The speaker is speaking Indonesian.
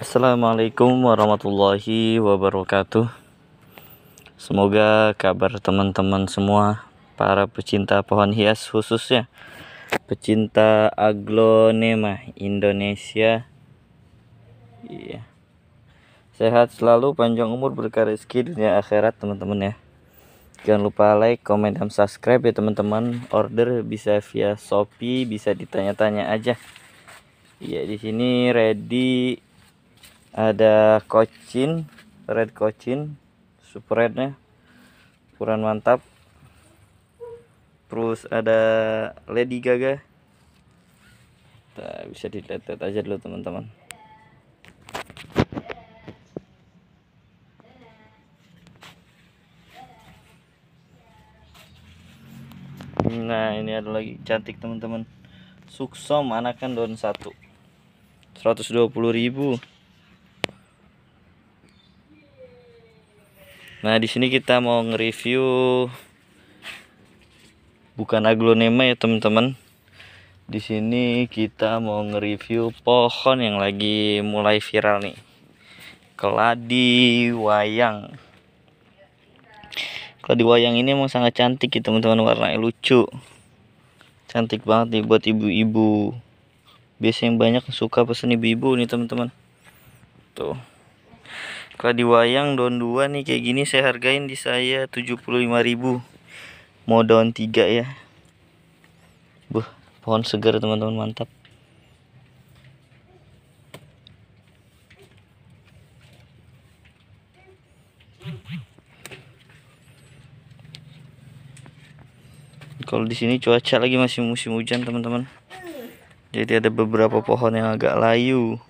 Assalamualaikum warahmatullahi wabarakatuh. Semoga kabar teman-teman semua para pecinta pohon hias khususnya pecinta aglonema Indonesia. Iya. Sehat selalu, panjang umur, berkah rezeki dunia akhirat, teman-teman ya. Jangan lupa like, comment, dan subscribe ya teman-teman. Order bisa via Shopee, bisa ditanya-tanya aja. Iya, di sini ready ada kocin red kocin super rednya ukuran mantap terus ada Lady Gaga kita bisa dilihat aja dulu teman-teman Nah ini ada lagi cantik teman-teman Suksom anakan daun 1 120 ribu Nah, di sini kita mau nge-review bukan aglonema ya, teman-teman. Di sini kita mau nge-review pohon yang lagi mulai viral nih. Keladi wayang. Keladi wayang ini emang sangat cantik ya, teman-teman, warnanya lucu. Cantik banget nih buat ibu-ibu. Biasanya yang banyak suka pesan ibu-ibu nih, teman-teman. Tuh di wayang daun 2 nih kayak gini saya hargain di saya 75.000. Mau daun tiga ya. Buh, pohon segar teman-teman mantap. kalau di sini cuaca lagi masih musim hujan teman-teman jadi ada beberapa pohon yang agak layu